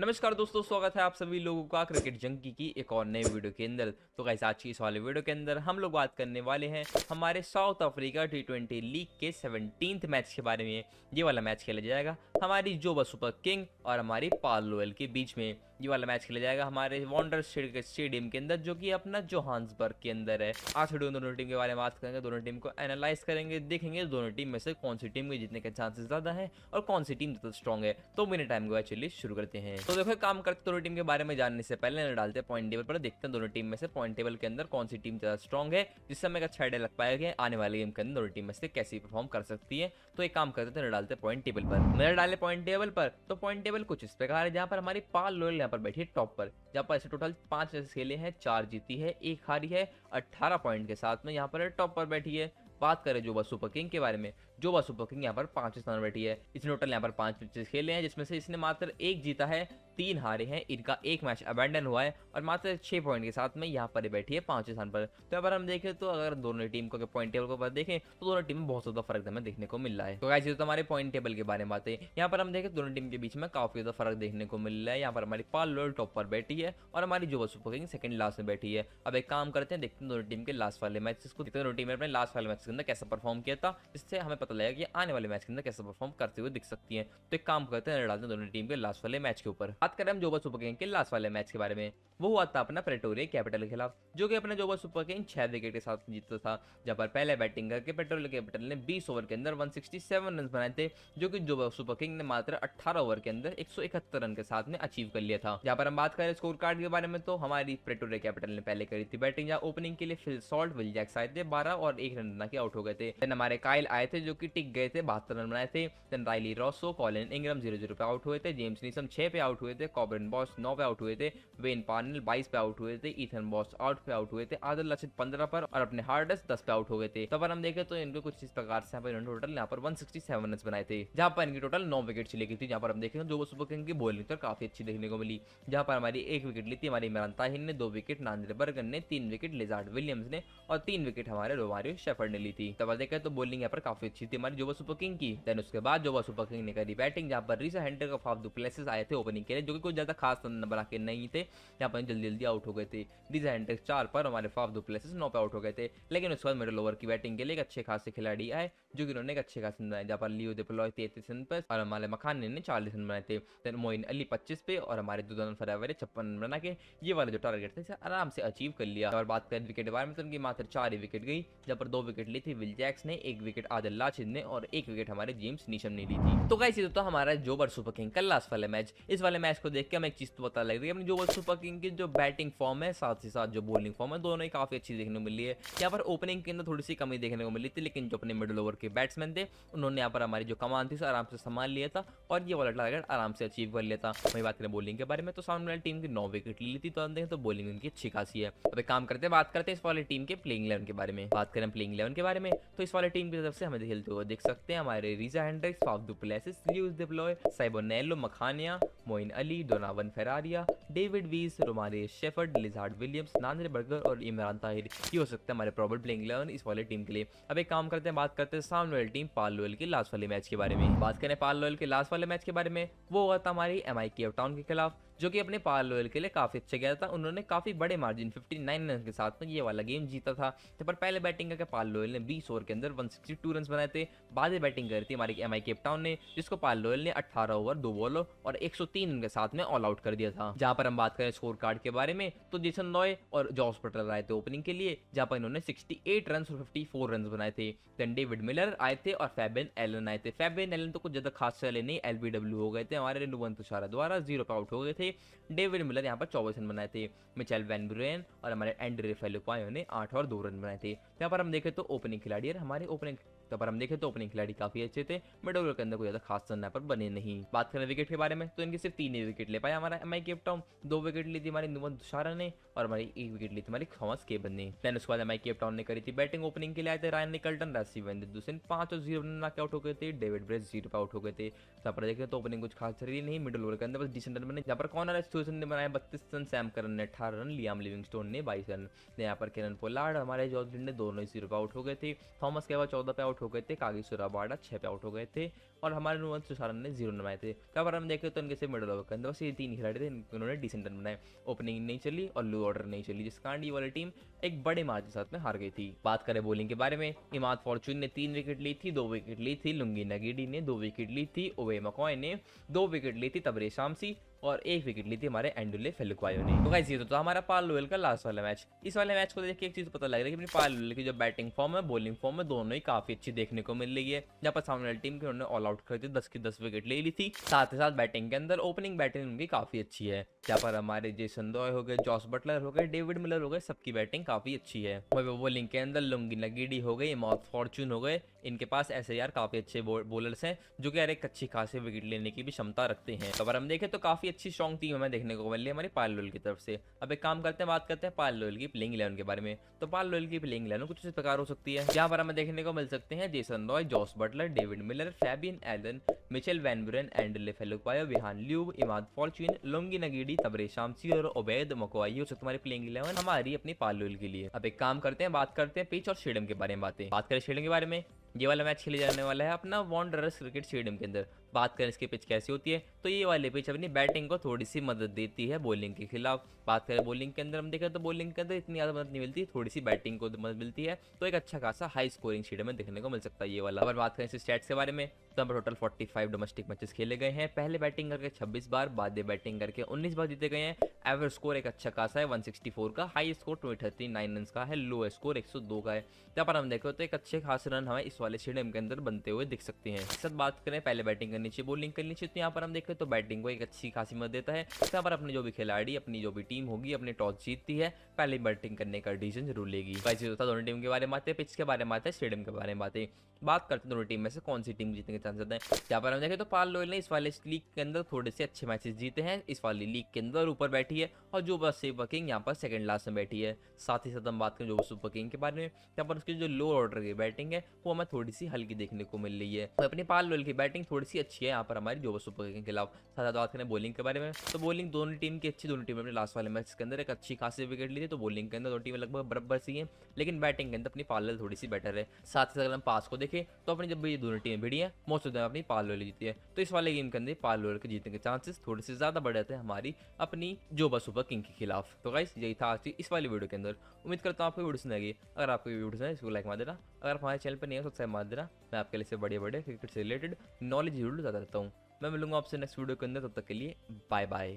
नमस्कार दोस्तों स्वागत है आप सभी लोगों का क्रिकेट जंकी की एक और नए वीडियो के अंदर तो कैसे आज की इस वाले वीडियो के अंदर हम लोग बात करने वाले हैं हमारे South Africa T twenty league के सेवनटीन मैच के बारे में ये वाला मैच खेला जाएगा हमारी जोबा सुपर किंग और हमारी पाल लोयल के बीच में ये वाला मैच खेला जाएगा हमारे वॉन्डर स्टेडियम के अंदर जो कि अपना जोहान्सबर्ग के अंदर है आज वीडियो दोनों टीम के बारे में बात करेंगे दोनों टीम को एनालाइज करेंगे देखेंगे दोनों टीम में से कौन सी टीम के जीतने के चांसेस ज्यादा है और कौन सी टीम ज्यादा स्ट्रॉन्ग है तो मेरे टाइम को एक्चुअली शुरू करते हैं तो देखो काम करते दोनों टीम के बारे में जानने से पहले नजर डालते हैं पॉइंट टेबल पर देखते हैं दोनों टीम में से पॉइंट टेबल के अंदर कौन सी टीम ज्यादा स्ट्रॉन्ग है जिससे हमें अच्छा आइडिया लग पाएगा आने वाले गेम के अंदर दोनों टीम में से कैसी परफॉर्म कर सकती है तो एक काम करते थे नजर डालते पॉइंट टेबल पर नजर डाले पॉइंट टेबल पर तो पॉइंट टेबल कुछ इस प्रकार है जहाँ पर हमारी पाल लोयल यहाँ पर बैठी है टॉप पर यहाँ पर ऐसे टोटल पांच खेले हैं चार जीती है एक हारी है अट्ठारह पॉइंट के साथ में यहाँ पर टॉप पर बैठी है बात करें जोबा सुपर किंग के बारे में जोबा सुपर किंग यहाँ पर पांच स्थान बैठी है इसने टोटल यहाँ पर पांच मैचेस खेले हैं जिसमें से इसने मात्र एक जीता है तीन हारे हैं इनका एक मैच अबेंडन हुआ है और मात्र छः पॉइंट के साथ में यहाँ पर बैठी है पाँचवें स्थान पर तो अगर हम देखें तो अगर दोनों टीम को पॉइंट टेबल को देखें तो दोनों टीम में बहुत ज़्यादा फर्क हमें देखने को मिल रहा है तो गाइस तो हमारे पॉइंट टेबल के बारे में बात है यहाँ पर हम देखें दोनों टीम के बीच में काफ़ी ज़्यादा फर्क देखने को मिल रहा है यहाँ पर हमारी पाल लोल टॉप पर बैठी है और हमारी जो सुपर किंग सेकंड लास्ट में बैठी है अब एक काम करते हैं देखते हैं दोनों टीम के लास्ट वाले मैच को देखते हैं दोनों टीम ने अपने लास्ट वाले मैच के अंदर कैसा परफॉर्म किया था इससे हमें पता लगेगा कि आने वाले मैच के अंदर कैसे परफॉर्म करते हुए दिख सकती है तो एक काम करते हैं दोनों टीम के लास्ट वाले मैच के ऊपर बात करें हम जोबा सुपर किंग के लास्ट वाले मैच के बारे में वो हुआ था अपना प्रेटोरिया कैपिटल के खिलाफ जो कि अपना जोबा सुपर किंग छह विकेट के साथ जीतता तो था जहां पर पहले बैटिंग करके पेट्रोलिया कैपिटल ने 20 ओवर के अंदर 167 रन बनाए थे जो कि जोबा सुपर किंग ने मात्र 18 ओवर के अंदर 171 रन के साथ में अचीव कर लिया था जहां पर हम बात करें स्कोर कार्ड के बारे में तो हमारी प्रेटोरिया कैपिटल ने पहले करी थी बैटिंग जहाँ ओपनिंग के लिए फिल सॉल्ट विल जैक्स आए थे बारह और एक रन बना के आउट हो गए थे देन हमारे कायल आए थे जो की टिक गए थे बहत्तर रन बनाए थे then Rilee Rossouw Colin Ingram zero zero पे आउट हुए थे जेम्स निसम छह पे आउट हुए हुए थे कॉबरन बॉस नौ पे आउट हुए थे वेन पार्नल बाईस पे आउट हुए थे इथन बॉस आठ पे आउट हुए थे आदर लक्षित पंद्रह पर और अपने हार्डेस्ट दस पे आउट हो गए थे तो अगर हम देखें तो इनके कुछ इस प्रकार से यहाँ पर इन्होंने टोटल यहाँ पर वन सिक्सटी सेवन रन बनाए थे जहाँ पर इनकी टोटल नौ विकेट चली गई थी जहाँ पर हम देखें तो जो सुपर किंग की बॉलिंग तो काफी अच्छी देखने को मिली जहाँ पर हमारी एक विकेट ली थी हमारी इमरान ताहिन ने दो विकेट नांद्र बर्गन ने तीन विकेट लिजार्ड विलियम्स ने और तीन विकेट हमारे रोमारियो शेफर ने ली थी तब तो देखें तो बॉलिंग यहाँ पर काफी अच्छी थी हमारी जोबा सुपर किंग की देन उसके बाद जोबा सुपर किंग ने करी बैटिंग जहाँ पर रिसा हेंडर का फाफ दो प्लेसेस आए थे ओपनिंग के लिए जो कि कोई ज़्यादा खास तो बना के नहीं थे यहाँ पर जल्दी जल्दी आउट हो गए थे डीजा हेंड्रिक्स चार पर हमारे फाफ दो प्लेसेस नौ पे आउट हो गए थे लेकिन उसके बाद मिडल ओवर की बैटिंग के लिए एक अच्छे खासे खिलाड़ी आए जो कि उन्होंने एक अच्छे खास रन बनाए जहाँ पर लियो दिपलॉय तैतीस रन पर और हमारे मखान ने चालीस रन बनाए थे देन मोइन अली पच्चीस पे और हमारे दुदान फरावरे छप्पन रन बना के ये वाले जो टारगेट थे आराम से अचीव कर लिया और बात करें विकेट बारे में तो उनकी मात्र चार ही विकेट गई जहाँ पर दो विकेट ली थी विल जैक्स ने एक विकेट आदिल लाचिद ने और एक विकेट हमारे जेम्स नीशम ने ली थी तो कैसे तो हमारा जोबर सुपर किंग का लास्ट वाला मैच इस वाले मैच मैच को देख के हमें एक चीज़ तो पता लग रही है अपनी जो सुपर किंग की जो बैटिंग फॉर्म है साथ ही साथ जो बॉलिंग फॉर्म है दोनों ही काफ़ी अच्छी देखने को मिली है यहाँ पर ओपनिंग के अंदर थोड़ी सी कमी देखने को मिली थी लेकिन जो अपने मिडल ओवर के बैट्समैन थे उन्होंने यहाँ पर हमारी जो कमान थी आराम से संभाल लिया था और ये वाला टारगेट आराम से अचीव कर लिया था वही बात करें बॉलिंग के बारे में तो सामने वाली टीम की नौ विकेट ली थी तो हम देखें तो बॉलिंग उनकी अच्छी खासी है अब काम करते हैं बात करते हैं इस वाली टीम के प्लेइंग इलेवन के बारे में बात करें प्लेइंग इलेवन के बारे में तो इस वाली टीम की तरफ से हमें खेलते हुए देख सकते हैं हमारे Reeza Hendricks Faf du Plessis Plessis Sibonelo Makhanya Moeen Ali Ali Donovan Ferreira David Wiese Romario Shepherd Lizaad Williams Nandre Burger और इमरान ताहिर ये हो सकते हैं हमारे प्रॉबल प्लेइंग इलेवन इस वाले टीम के लिए अब एक काम करते हैं बात करते हैं सामने वाली टीम पाल लोयल के लास्ट वाले मैच के बारे में बात करें पाल लोयल के लास्ट वाले मैच के बारे में वो हुआ था हमारी एम आई टाउन के खिलाफ जो कि अपने पावर लोयल के लिए काफ़ी अच्छा गया था उन्होंने काफ़ी बड़े मार्जिन 59 रन के साथ में ये वाला गेम जीता था तो पर पहले बैटिंग करके पाल लोयल ने 20 ओवर के अंदर 162 रन बनाए थे बाद में बैटिंग करी थी हमारी एम आई केपटाउन ने जिसको पाल लोयल ने अट्ठारह ओवर दो बॉलो और एक रन के साथ में ऑल आउट कर दिया था जहाँ पर हम बात करें स्कोर कार्ड के बारे में तो जेसन लॉय और जॉस पटल आए थे ओपनिंग के लिए जहाँ पर इन्होंने सिक्सटी रन और फिफ्टी रन बनाए थे दैन डेविड मिलर आए थे और फैबिन एलन आए थे फैबिन एलन तो कुछ ज्यादा खास चले नहीं एल हो गए थे हमारे नुवन तुषारा द्वारा जीरो पे आउट हो गए थे थे डेविड मिलर यहाँ पर चौबीस रन बनाए थे मिचेल वैन ब्रेन और हमारे एंड्रे फेलुपायो ने आठ और दो रन बनाए थे तो यहाँ पर हम देखें तो ओपनिंग खिलाड़ी हमारे ओपनिंग तो पर हम देखें तो ओपनिंग खिलाड़ी काफी अच्छे थे मिड ओवर के अंदर कोई ज्यादा खास सन्ना पर बने नहीं बात करें विकेट के बारे में तो इनके सिर्फ तीन ही विकेट ले पाया हमारा एमआई केपटाउन दो विकेट ली थी हमारी नुमन दुशारा ने और हमारी एक विकेट ली थी हमारी थॉमस केबन ने देन उसके बाद एमआई केपटाउन ने करी थी बैटिंग ओपनिंग के लिए आए थे रायन निकल्टन राशिवेंद्र दूसरे पांच और जीरो रन नॉक आउट हो गए थे डेविड ब्रेस जीरो पे आउट हो गए थे जहाँ पर देखें तो ओपनिंग कुछ खास चली नहीं मिडल ओवर के अंदर बस डिसेंट रन बने जहाँ पर कॉर्नर स्टोसन ने बनाया बत्तीस रन सैम करन ने अठारह रन लियाम लिविंगस्टोन ने बाईस रन यहाँ पर किरण पोलार्ड हमारे जॉर्जिन ने दोनों ही जीरो पे आउट हो गए थे थॉमस केवा चौदह पे आउट हो गए थे कागेश्वर बाडा छः पे आउट हो गए थे और हमारे नुवंश तुषारन ने जीरो बनाए थे तो अगर हम देखें तो इनके से मिडल ओवर के अंदर बस ये तीन खिलाड़ी थे उन्होंने डिसेंट रन बनाए ओपनिंग नहीं चली और लो ऑर्डर नहीं चली जिस कारण ये वाली टीम एक बड़े मार्च के साथ में हार गई थी बात करें बॉलिंग के बारे में इमाद फॉर्चून ने तीन विकेट ली थी दो विकेट ली थी लुंगी नगेडी ने दो विकेट ली थी ओवे मकॉय ने दो विकेट ली थी तबरे शामसी और एक विकेट ली थी हमारे एंडुले फेलुकायो ने तो गाइस ये तो, हमारा पाल लोहल का लास्ट वाला मैच इस वाले मैच को देख के एक चीज पता लग रहा है कि अपनी पाल लोहल की जो बैटिंग फॉर्म है बॉलिंग फॉर्म है दोनों ही काफी अच्छी देखने को मिल रही है जहाँ पर सामने वाली टीम के उन्होंने ऑल आउट आउट दिया दस की दस विकेट ले ली थी साथ ही साथ बैटिंग के अंदर ओपनिंग बैटिंग उनकी काफी अच्छी है यहाँ पर हमारे जेसन रॉय हो गए जॉस बटलर हो गए डेविड मिलर हो गए सबकी बैटिंग काफी अच्छी है वही बॉलिंग के अंदर लुंगी नगीडी हो गई मॉथ फॉर्चून हो गए इनके पास ऐसे यार काफ़ी अच्छे बोलर्स हैं जो कि यार एक अच्छी खासी विकेट लेने की भी क्षमता रखते हैं तो अगर हम देखें तो काफ़ी अच्छी स्ट्रॉन्ग टीम हमें देखने को मिल रही है हमारी पाल लोल की तरफ से अब एक काम करते हैं बात करते हैं पाल लोल की प्लेइंग इलेवन के बारे में तो पाल लोयल की प्लेइंग इलेवन कुछ इस प्रकार हो सकती है यहाँ पर हमें देखने को मिल सकते हैं Jason Roy Jos Buttler David Miller Fabian Allen Mitchell Van Buuren Andile Phehlukwayo Wiaan Lubbe Imad Fortuin Lungi Ngidi Tabraiz Shamsi और ओबैद मकोवाई हो तुम्हारी प्लेइंग इलेवन हमारी अपनी पाल लोल के लिए अब एक काम करते हैं बात करते हैं पिच और स्टेडियम के बारे में बातें बात करें स्टेडियम के बारे में ये वाला मैच खेले जाने वाला है अपना वॉन्डरस क्रिकेट स्टेडियम के अंदर बात करें इसकी पिच कैसी होती है तो ये वाली पिच अपनी बैटिंग को थोड़ी सी मदद देती है बॉलिंग के खिलाफ बात करें बॉलिंग के अंदर हम देखें तो बॉलिंग के अंदर इतनी ज़्यादा मदद नहीं मिलती थोड़ी सी बैटिंग को मदद मिलती है तो एक अच्छा खासा हाई स्कोरिंग शीट में देखने को मिल सकता है ये वाला अगर बात करें इस स्टेट्स के बारे में तो हम टोटल 45 डोमेस्टिक मैचेस खेले गए हैं पहले बैटिंग करके 26 बार बाद बैटिंग करके 19 बार जीते गए हैं एवरेज स्कोर एक अच्छा खासा है 164 का high score two thirty nine run का है लो स्कोर 102 का है जहाँ पर हम देखो तो एक अच्छे खास रन हमें इस वाले स्टेडियम के अंदर बनते हुए दिख सकते हैं इस बात करें पहले बैटिंग करने नीचे बोलिंग बॉलिंग करनी चाहिए तो यहाँ पर हम देखें तो बैटिंग को एक अच्छी खासी मदद देता है तो यहाँ पर अपने जो भी खिलाड़ी अपनी जो भी टीम होगी अपने टॉस जीतती है पहले बैटिंग करने का डिसीजन जरूर लेगी वैसे दोस्तों दोनों टीम के बारे में आते हैं पिच के बारे में आते हैं स्टेडियम के बारे में आते हैं बात करते हैं दोनों टीम में से कौन सी टीम जीतने के चांसेस हैं यहाँ पर हम देखें तो पाल लोयल ने इस वाले लीग के अंदर थोड़े से अच्छे मैचेस जीते हैं इस वाली लीग के अंदर ऊपर बैठी है और जो बस सेव वकिंग यहाँ पर सेकंड लास्ट में बैठी है साथ ही साथ हम बात करें जो सुपर किंग के बारे में यहाँ पर उसकी जो लो ऑर्डर की बैटिंग है वो हमें थोड़ी सी हल्की देखने को मिल रही है तो अपनी पाल लोयल की बैटिंग थोड़ी सी अच्छी अच्छी है यहाँ पर हमारी जोबा सुपर किंग के खिलाफ साथ बात करें बॉलिंग के बारे में तो बॉलिंग दोनों टीम की अच्छी दोनों टीम अपने लास्ट वाले मैच के अंदर एक अच्छी खासी विकेट ली थी तो बॉलिंग के अंदर दोनों टीमें लगभग बराबर सी है लेकिन बैटिंग के अंदर अपनी पार्लर थोड़ी सी बेटर है साथ ही साथ अगर हम पास को देखें तो अपनी जब भी दोनों टीमें भिड़ी हैं मोस्ट ऑफ अपनी पार्लर जीती है तो इस वाले गेम के अंदर पार्लर के जीतने के चांसेस थोड़े से ज़्यादा बढ़ जाते हैं हमारी अपनी जोबा सुपर किंग के खिलाफ तो गाइस यही था आज इस वाली वीडियो के अंदर उम्मीद करता हूँ आपको वीडियो सुनाएगी अगर आपको वीडियो सुना इसको लाइक मार देना अगर हमारे चैनल पर नहीं है तो सब्सक्राइब मार देना मैं आपके लिए बड़े बड़े क्रिकेट से रिलेटेड नॉलेज जरूर ज़्यादा रहता हूँ मैं मिलूंगा आपसे नेक्स्ट वीडियो के अंदर तब तक के लिए बाय बाय